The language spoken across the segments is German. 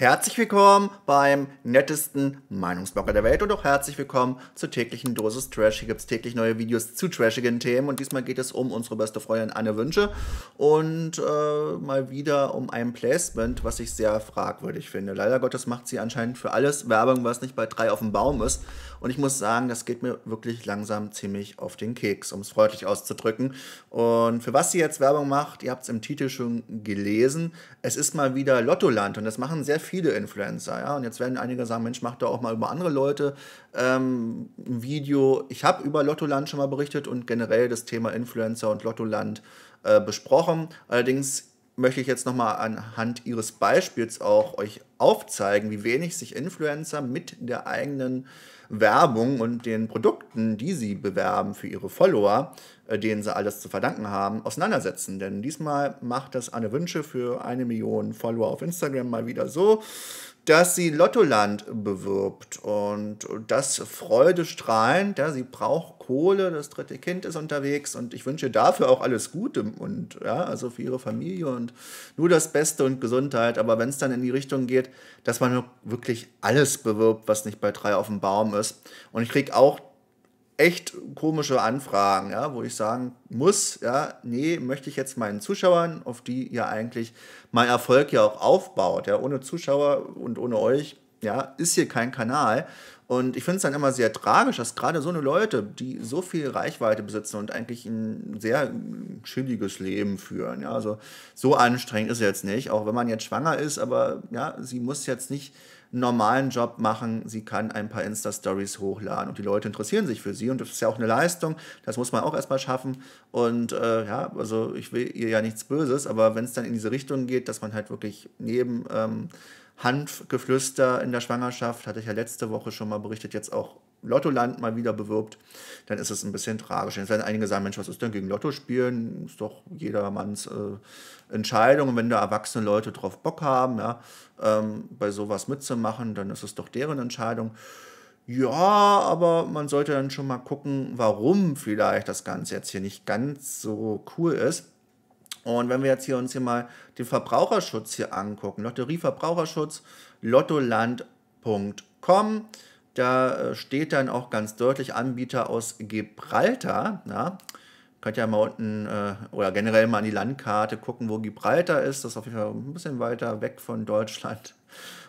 Herzlich willkommen beim nettesten Meinungsblocker der Welt und auch herzlich willkommen zur täglichen Dosis Trash. Hier gibt es täglich neue Videos zu trashigen Themen und diesmal geht es um unsere beste Freundin Anne Wünsche und äh, mal wieder um ein Placement, was ich sehr fragwürdig finde. Leider Gottes macht sie anscheinend für alles Werbung, was nicht bei drei auf dem Baum ist. Und ich muss sagen, das geht mir wirklich langsam ziemlich auf den Keks, um es freundlich auszudrücken. Und für was sie jetzt Werbung macht, ihr habt es im Titel schon gelesen, es ist mal wieder Lottoland und das machen sehr viele viele Influencer. Ja? Und jetzt werden einige sagen, Mensch, mach doch auch mal über andere Leute ähm, ein Video. Ich habe über Lottoland schon mal berichtet und generell das Thema Influencer und Lottoland äh, besprochen. Allerdings möchte ich jetzt nochmal anhand Ihres Beispiels auch euch aufzeigen, wie wenig sich Influencer mit der eigenen Werbung und den Produkten, die sie bewerben für ihre Follower, äh, denen sie alles zu verdanken haben, auseinandersetzen. Denn diesmal macht das Anne Wünsche für eine Million Follower auf Instagram mal wieder so, dass sie Lottoland bewirbt und das freudestrahlend. Ja, sie braucht Kohle, das dritte Kind ist unterwegs und ich wünsche dafür auch alles Gute und ja, also für ihre Familie und nur das Beste und Gesundheit. Aber wenn es dann in die Richtung geht, dass man wirklich alles bewirbt, was nicht bei drei auf dem Baum ist. Und ich kriege auch echt komische Anfragen, ja, wo ich sagen muss, ja, nee, möchte ich jetzt meinen Zuschauern, auf die ja eigentlich mein Erfolg ja auch aufbaut, ja, ohne Zuschauer und ohne euch, ja, ist hier kein Kanal. Und ich finde es dann immer sehr tragisch, dass gerade so eine Leute, die so viel Reichweite besitzen und eigentlich ein sehr chilliges Leben führen, ja, also so anstrengend ist es jetzt nicht, auch wenn man jetzt schwanger ist, aber ja, sie muss jetzt nicht einen normalen Job machen, sie kann ein paar Insta-Stories hochladen und die Leute interessieren sich für sie und das ist ja auch eine Leistung, das muss man auch erstmal schaffen und äh, ja, also ich will ihr ja nichts Böses, aber wenn es dann in diese Richtung geht, dass man halt wirklich neben ähm, Hanfgeflüster in der Schwangerschaft, hatte ich ja letzte Woche schon mal berichtet, jetzt auch Lottoland mal wieder bewirbt, dann ist es ein bisschen tragisch. Jetzt werden einige sagen, Mensch, was ist denn gegen Lotto spielen? Ist doch jedermanns äh, Entscheidung. Und wenn da erwachsene Leute drauf Bock haben, ja, ähm, bei sowas mitzumachen, dann ist es doch deren Entscheidung. Ja, aber man sollte dann schon mal gucken, warum vielleicht das Ganze jetzt hier nicht ganz so cool ist. Und wenn wir jetzt hier uns hier mal den Verbraucherschutz hier angucken, Lotterieverbraucherschutz, lottoland.com, da äh, steht dann auch ganz deutlich Anbieter aus Gibraltar. Ja. Könnt ihr ja mal unten äh, oder generell mal an die Landkarte gucken, wo Gibraltar ist. Das ist auf jeden Fall ein bisschen weiter weg von Deutschland.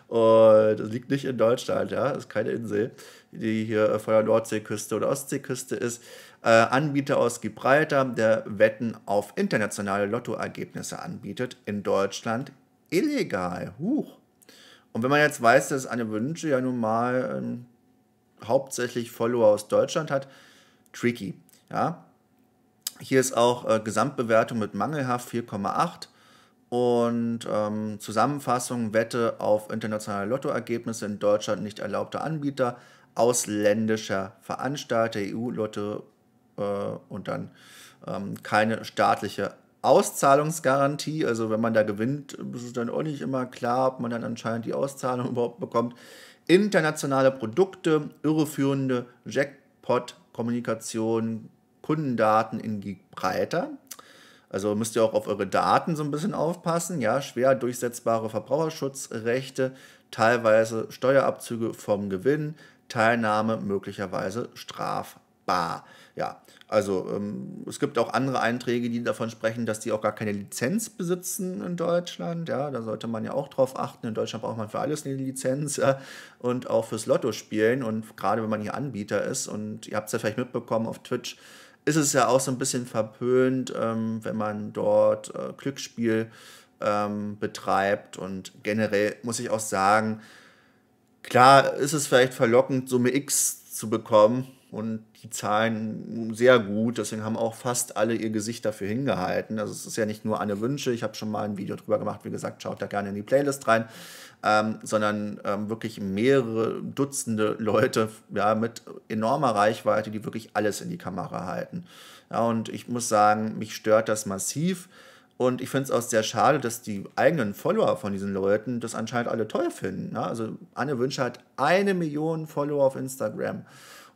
Und das liegt nicht in Deutschland, ja, das ist keine Insel, die hier äh, vor der Nordseeküste oder Ostseeküste ist. Äh, Anbieter aus Gibraltar, der Wetten auf internationale Lottoergebnisse anbietet, in Deutschland illegal. Huch. Und wenn man jetzt weiß, dass Anne Wünsche ja nun mal ähm, hauptsächlich Follower aus Deutschland hat, tricky. Ja. Hier ist auch äh, Gesamtbewertung mit mangelhaft 4,8 und ähm, Zusammenfassung Wette auf internationale Lottoergebnisse in Deutschland nicht erlaubter Anbieter ausländischer Veranstalter EU-Lotto äh, und dann ähm, keine staatliche Auszahlungsgarantie. Also wenn man da gewinnt, ist es dann auch nicht immer klar, ob man dann anscheinend die Auszahlung überhaupt bekommt. Internationale Produkte, irreführende Jackpot-Kommunikation, Kundendaten in Gigbreiter. Also müsst ihr auch auf eure Daten so ein bisschen aufpassen. Ja, schwer durchsetzbare Verbraucherschutzrechte, teilweise Steuerabzüge vom Gewinn, Teilnahme möglicherweise strafbar ja, also ähm, es gibt auch andere Einträge, die davon sprechen, dass die auch gar keine Lizenz besitzen in Deutschland. Ja, da sollte man ja auch drauf achten. In Deutschland braucht man für alles eine Lizenz ja, und auch fürs Lotto spielen. Und gerade wenn man hier Anbieter ist und ihr habt es ja vielleicht mitbekommen auf Twitch, ist es ja auch so ein bisschen verpönt, ähm, wenn man dort äh, Glücksspiel ähm, betreibt. Und generell muss ich auch sagen, klar ist es vielleicht verlockend, Summe X zu bekommen und die Zahlen sehr gut. Deswegen haben auch fast alle ihr Gesicht dafür hingehalten. Also es ist ja nicht nur Anne Wünsche, ich habe schon mal ein Video drüber gemacht, wie gesagt, schaut da gerne in die Playlist rein, ähm, sondern ähm, wirklich mehrere Dutzende Leute ja, mit enormer Reichweite, die wirklich alles in die Kamera halten. Ja, und ich muss sagen, mich stört das massiv. Und ich finde es auch sehr schade, dass die eigenen Follower von diesen Leuten das anscheinend alle toll finden. Ne? Also Anne Wünsche hat eine Million Follower auf Instagram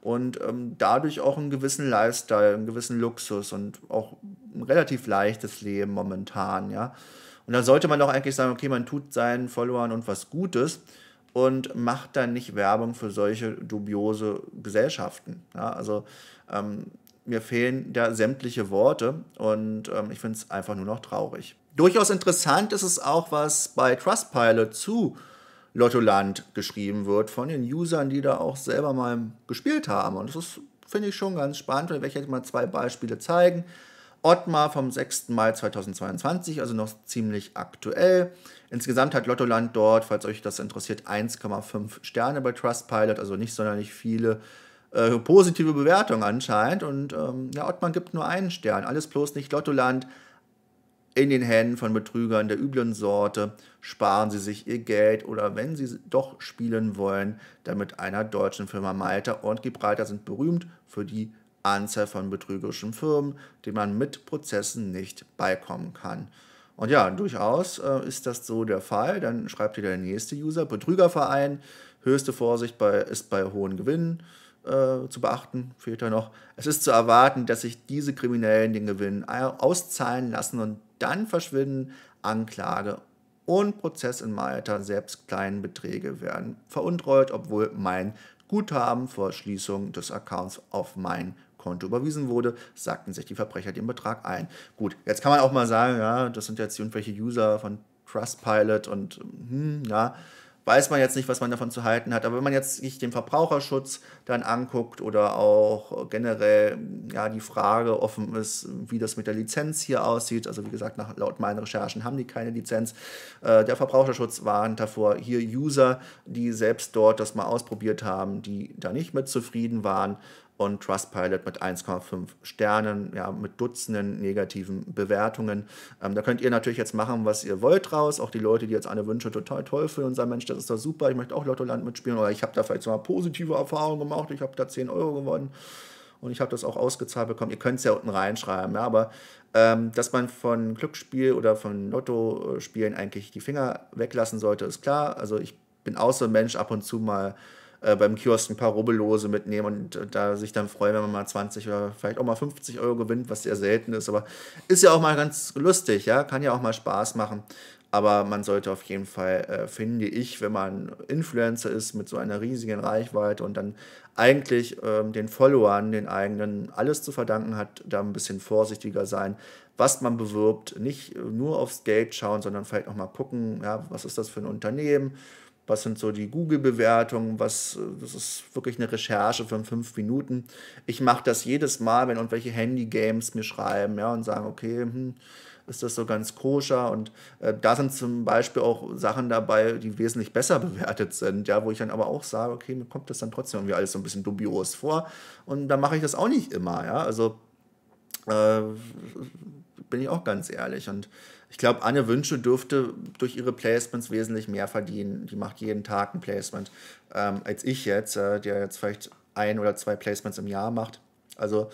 und ähm, dadurch auch einen gewissen Lifestyle, einen gewissen Luxus und auch ein relativ leichtes Leben momentan, ja. Und da sollte man doch eigentlich sagen, okay, man tut seinen Followern und was Gutes und macht dann nicht Werbung für solche dubiose Gesellschaften. Ja? Also ähm, mir fehlen da sämtliche Worte und ähm, ich finde es einfach nur noch traurig. Durchaus interessant ist es auch, was bei Trustpilot zu Lottoland geschrieben wird von den Usern, die da auch selber mal gespielt haben. Und das ist, finde ich, schon ganz spannend. Und ich werde jetzt mal zwei Beispiele zeigen. Ottmar vom 6. Mai 2022, also noch ziemlich aktuell. Insgesamt hat Lottoland dort, falls euch das interessiert, 1,5 Sterne bei Trustpilot, also nicht sonderlich viele äh, positive Bewertungen anscheinend. Und ähm, ja, Ottmar gibt nur einen Stern, alles bloß nicht Lottoland in den Händen von Betrügern der üblen Sorte sparen sie sich ihr Geld oder wenn sie doch spielen wollen, dann mit einer deutschen Firma Malta und Gibraltar sind berühmt für die Anzahl von betrügerischen Firmen, denen man mit Prozessen nicht beikommen kann. Und ja, durchaus äh, ist das so der Fall. Dann schreibt hier der nächste User, Betrügerverein, höchste Vorsicht bei, ist bei hohen Gewinnen. Äh, zu beachten, fehlt da noch. Es ist zu erwarten, dass sich diese Kriminellen den Gewinn auszahlen lassen und dann verschwinden Anklage und Prozess in Malta, selbst kleine Beträge werden veruntreut, obwohl mein Guthaben vor Schließung des Accounts auf mein Konto überwiesen wurde, sagten sich die Verbrecher den Betrag ein. Gut, jetzt kann man auch mal sagen, ja, das sind jetzt irgendwelche User von Trustpilot und hm, ja, weiß man jetzt nicht, was man davon zu halten hat. Aber wenn man jetzt sich den Verbraucherschutz dann anguckt oder auch generell ja, die Frage offen ist, wie das mit der Lizenz hier aussieht, also wie gesagt, nach, laut meinen Recherchen haben die keine Lizenz. Äh, der Verbraucherschutz warnt davor, hier User, die selbst dort das mal ausprobiert haben, die da nicht mit zufrieden waren, und Trustpilot mit 1,5 Sternen, ja, mit Dutzenden negativen Bewertungen. Ähm, da könnt ihr natürlich jetzt machen, was ihr wollt raus. Auch die Leute, die jetzt alle Wünsche total toll für unser Mensch, das ist doch super, ich möchte auch Lottoland mitspielen oder ich habe da vielleicht sogar positive Erfahrungen gemacht, ich habe da 10 Euro gewonnen und ich habe das auch ausgezahlt bekommen. Ihr könnt es ja unten reinschreiben, ja, aber ähm, dass man von Glücksspiel oder von Lottospielen eigentlich die Finger weglassen sollte, ist klar. Also ich bin auch so ein Mensch ab und zu mal äh, beim Kiosk ein paar Rubbellose mitnehmen und, und, da sich dann freuen, wenn man mal 20 oder vielleicht auch mal 50 Euro gewinnt, was sehr selten ist. Aber ist ja auch mal ganz lustig, ja, kann ja auch mal Spaß machen. Aber man sollte auf jeden Fall, äh, finde ich, wenn man Influencer ist mit so einer riesigen Reichweite und dann eigentlich ähm, den Followern, den eigenen, alles zu verdanken hat, da ein bisschen vorsichtiger sein, was man bewirbt. Nicht nur aufs Geld schauen, sondern vielleicht auch mal gucken, ja, was ist das für ein Unternehmen was sind so die Google-Bewertungen, was, das ist wirklich eine Recherche von fünf Minuten. Ich mache das jedes Mal, wenn irgendwelche Handy-Games mir schreiben, ja, und sagen, okay, hm, ist das so ganz koscher und äh, da sind zum Beispiel auch Sachen dabei, die wesentlich besser bewertet sind, ja, wo ich dann aber auch sage, okay, mir kommt das dann trotzdem irgendwie alles so ein bisschen dubios vor und da mache ich das auch nicht immer, ja, also äh, bin ich auch ganz ehrlich. Und ich glaube, Anne Wünsche dürfte durch ihre Placements wesentlich mehr verdienen. Die macht jeden Tag ein Placement, ähm, als ich jetzt, äh, der jetzt vielleicht ein oder zwei Placements im Jahr macht. Also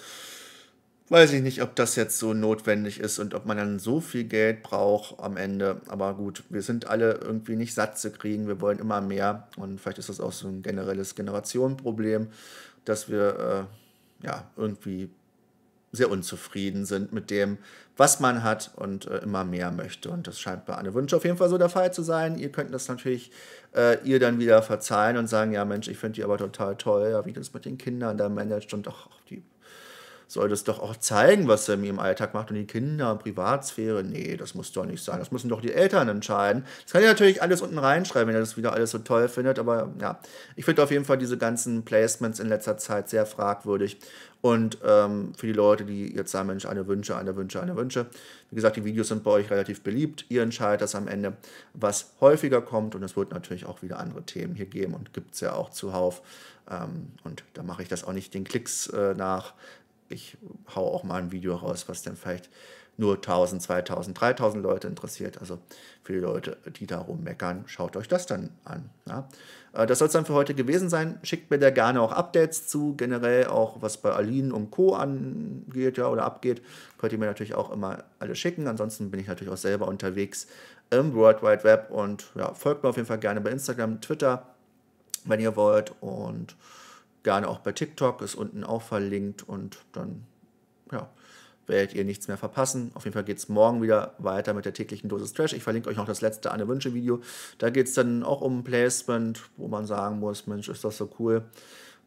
weiß ich nicht, ob das jetzt so notwendig ist und ob man dann so viel Geld braucht am Ende. Aber gut, wir sind alle irgendwie nicht satt zu kriegen. Wir wollen immer mehr. Und vielleicht ist das auch so ein generelles Generationenproblem, dass wir äh, ja irgendwie sehr unzufrieden sind mit dem, was man hat und äh, immer mehr möchte. Und das scheint bei Anne Wünsche auf jeden Fall so der Fall zu sein. Ihr könnt das natürlich äh, ihr dann wieder verzeihen und sagen, ja Mensch, ich finde die aber total toll, ja, wie das mit den Kindern da managt und auch die soll das doch auch zeigen, was er im Alltag macht und die Kinder, Privatsphäre, nee, das muss doch nicht sein. Das müssen doch die Eltern entscheiden. Das kann ich natürlich alles unten reinschreiben, wenn ihr das wieder alles so toll findet, aber ja, ich finde auf jeden Fall diese ganzen Placements in letzter Zeit sehr fragwürdig und ähm, für die Leute, die jetzt sagen, Mensch, eine Wünsche, eine Wünsche, eine Wünsche. Wie gesagt, die Videos sind bei euch relativ beliebt. Ihr entscheidet das am Ende, was häufiger kommt. Und es wird natürlich auch wieder andere Themen hier geben und gibt es ja auch zuhauf. Ähm, und da mache ich das auch nicht den Klicks äh, nach, ich hau auch mal ein Video raus, was dann vielleicht nur 1000, 2000, 3000 Leute interessiert. Also für die Leute, die darum meckern, schaut euch das dann an. Ja? Äh, das soll es dann für heute gewesen sein. Schickt mir da gerne auch Updates zu, generell auch was bei Aline und Co. angeht ja, oder abgeht. Könnt ihr mir natürlich auch immer alle schicken. Ansonsten bin ich natürlich auch selber unterwegs im World Wide Web und ja, folgt mir auf jeden Fall gerne bei Instagram, Twitter, wenn ihr wollt. Und gerne auch bei TikTok, ist unten auch verlinkt und dann ja, werdet ihr nichts mehr verpassen. Auf jeden Fall geht es morgen wieder weiter mit der täglichen Dosis Trash. Ich verlinke euch noch das letzte Anne-Wünsche-Video. Da geht es dann auch um Placement, wo man sagen muss, Mensch, ist das so cool.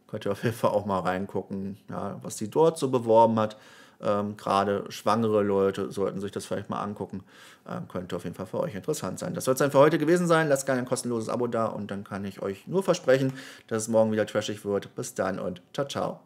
Könnt ihr auf jeden Fall auch mal reingucken, ja, was sie dort so beworben hat. Ähm, Gerade schwangere Leute sollten sich das vielleicht mal angucken. Ähm, könnte auf jeden Fall für euch interessant sein. Das soll es dann für heute gewesen sein. Lasst gerne ein kostenloses Abo da und dann kann ich euch nur versprechen, dass es morgen wieder trashig wird. Bis dann und ciao, ciao.